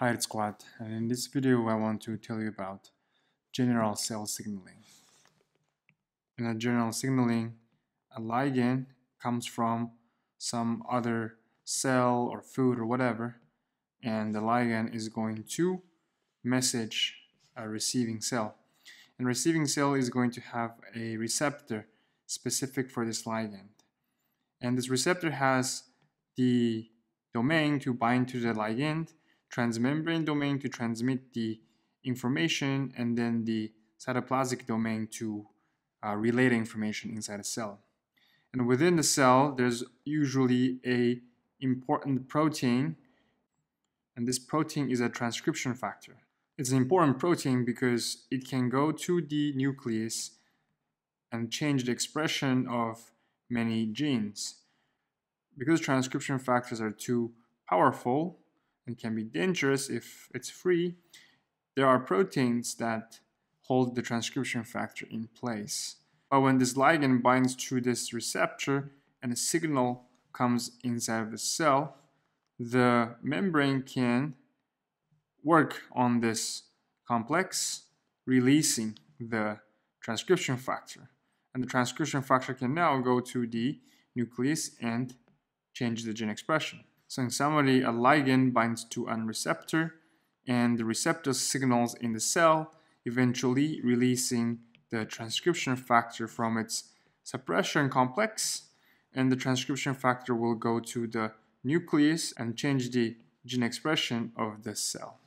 Hi it's Squad and in this video I want to tell you about general cell signaling. In a general signaling, a ligand comes from some other cell or food or whatever and the ligand is going to message a receiving cell. And receiving cell is going to have a receptor specific for this ligand. And this receptor has the domain to bind to the ligand transmembrane domain to transmit the information and then the cytoplasmic domain to uh, relay the information inside a cell. And within the cell, there's usually a important protein, and this protein is a transcription factor. It's an important protein because it can go to the nucleus and change the expression of many genes. Because transcription factors are too powerful, and can be dangerous if it's free, there are proteins that hold the transcription factor in place. But when this ligand binds to this receptor and a signal comes inside of the cell, the membrane can work on this complex, releasing the transcription factor. And the transcription factor can now go to the nucleus and change the gene expression. So in summary, a ligand binds to an receptor and the receptor signals in the cell, eventually releasing the transcription factor from its suppression complex and the transcription factor will go to the nucleus and change the gene expression of the cell.